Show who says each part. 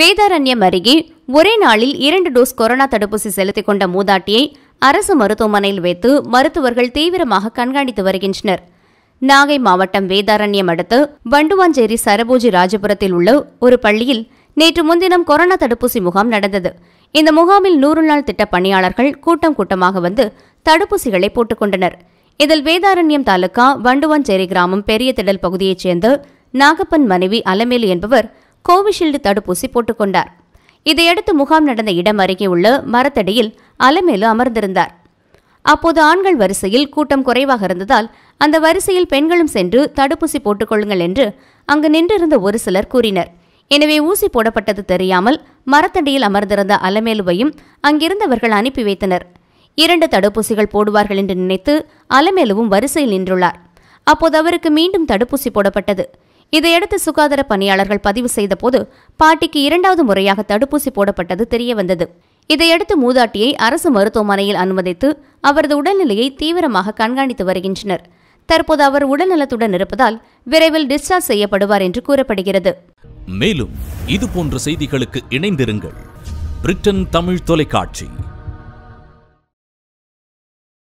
Speaker 1: வேதாரண்யம் அருகே ஒரே நாளில் இரண்டு டோஸ் கொரோனா தடுப்பூசி செலுத்திக் கொண்ட மூதாட்டியை அரசு மருத்துவமனையில் வைத்து மருத்துவர்கள் தீவிரமாக கண்காணித்து வருகின்றனர் நாகை மாவட்டம் வேதாரண்யம் அடுத்து வண்டுவாஞ்சேரி சரபோஜி ராஜபுரத்தில் உள்ள ஒரு பள்ளியில் நேற்று முன்தினம் கொரோனா தடுப்பூசி முகாம் நடந்தது இந்த முகாமில் நூறு நாள் திட்ட பணியாளர்கள் கூட்டம் கூட்டமாக வந்து தடுப்பூசிகளை போட்டுக்கொண்டனர் இதில் வேதாரண்யம் தாலுகா வண்டுவாஞ்சேரி கிராமம் பெரிய திடல் பகுதியைச் சேர்ந்த நாகப்பன் மனைவி அலமேலு என்பவர் கோவிஷீல்டு தடுப்பூசி போட்டுக்கொண்டார் இதையடுத்து முகாம் நடந்த இடம் அருகே உள்ள மரத்தடியில் அலமேலு அமர்ந்திருந்தார் அப்போது ஆண்கள் வரிசையில் கூட்டம் குறைவாக இருந்ததால் அந்த வரிசையில் பெண்களும் சென்று தடுப்பூசி போட்டுக்கொள்ளுங்கள் என்று அங்கு நின்றிருந்த ஒரு சிலர் கூறினர் எனவே ஊசி போடப்பட்டது தெரியாமல் மரத்தடியில் அமர்ந்திருந்த அலமேலுவையும் அங்கிருந்தவர்கள் அனுப்பி வைத்தனர் இரண்டு தடுப்பூசிகள் போடுவார்கள் என்று நினைத்து அலமேலுவும் வரிசையில் நின்றுள்ளார் அப்போது அவருக்கு மீண்டும் தடுப்பூசி போடப்பட்டது இதையடுத்து சுகாதார பணியாளர்கள் பதிவு செய்தபோது பாட்டிக்கு இரண்டாவது முறையாக தடுப்பூசி போடப்பட்டது தெரியவந்தது இதையடுத்து மூதாட்டியை அரசு மருத்துவமனையில் அனுமதித்து அவரது உடல்நிலையை தீவிரமாக கண்காணித்து வருகின்றனர் தற்போது அவர் உடல்நலத்துடன் இருப்பதால் விரைவில் டிஸ்சார்ஜ் செய்யப்படுவார் என்று கூறப்படுகிறது மேலும் இது போன்ற செய்திகளுக்கு இணைந்திருங்கள் பிரிட்டன் தமிழ் தொலைக்காட்சி